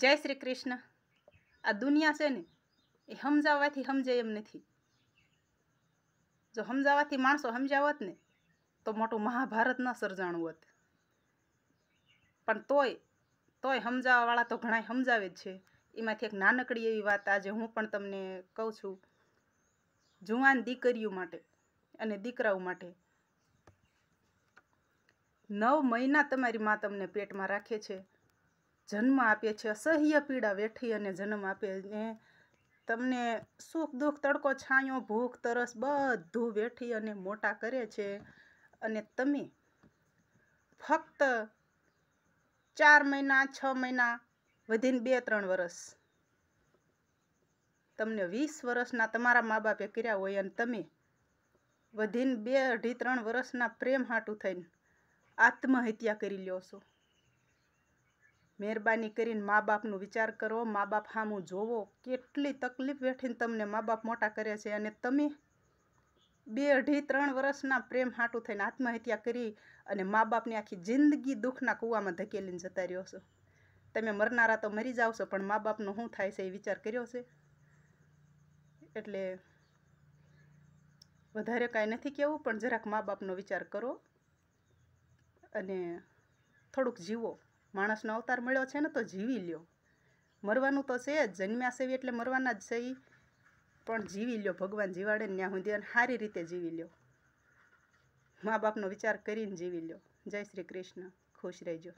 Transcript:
જય શ્રી કૃષ્ણ આ દુનિયા છે ને એ સમજાવવાથી સમજે એમ નથી જો સમજાવવાથી માણસો સમજાવત ને તો મોટું મહાભારત ન સર્જાણું હોત પણ તોય તોય સમજાવવાવાળા તો ઘણા સમજાવે જ છે એમાંથી એક નાનકડી એવી વાત આજે હું પણ તમને કહું છું જુવાન દીકરીઓ માટે અને દીકરાઓ માટે નવ મહિના તમારી મા તમને પેટમાં રાખે છે જન્મ આપે છે અસહ્ય પીડા વેઠી અને જન્મ આપે ને તમને સુખ દુઃખ તડકો છાંયો ભૂખ તરસ બધું વેઠી અને મોટા કરે છે અને તમે ફક્ત ચાર મહિના છ મહિના વધીને બે ત્રણ વર્ષ તમને વીસ વર્ષના તમારા મા બાપે કર્યા હોય અને તમે વધીને બે અઢી ત્રણ વર્ષના પ્રેમ હાટું થઈને આત્મહત્યા કરી લ્યો છો મહેરબાની કરીને મા બાપનો વિચાર કરો મા બાપ સામું જોવો કેટલી તકલીફ વેઠીને તમને મા બાપ મોટા કરે છે અને તમે બે અઢી ત્રણ વર્ષના પ્રેમ હાટું થઈને આત્મહત્યા કરી અને મા બાપની આખી જિંદગી દુઃખના કૂવામાં ધકેલીને જતા રહ્યો છો તમે મરનારા તો મરી જાવ છો પણ મા બાપનો શું થાય છે એ વિચાર કર્યો છે એટલે વધારે કાંઈ નથી કહેવું પણ જરાક મા બાપનો વિચાર કરો અને થોડુંક જીવો માણસનો અવતાર મળ્યો છે ને તો જીવી લ્યો મરવાનું તો છે જ જન્મ્યા સેવી એટલે મરવાના જ છે પણ જીવી લ્યો ભગવાન જીવાડે ત્યાં સુધી અને સારી રીતે જીવી લ્યો મા બાપનો વિચાર કરીને જીવી લ્યો જય શ્રી કૃષ્ણ ખુશ રહેજો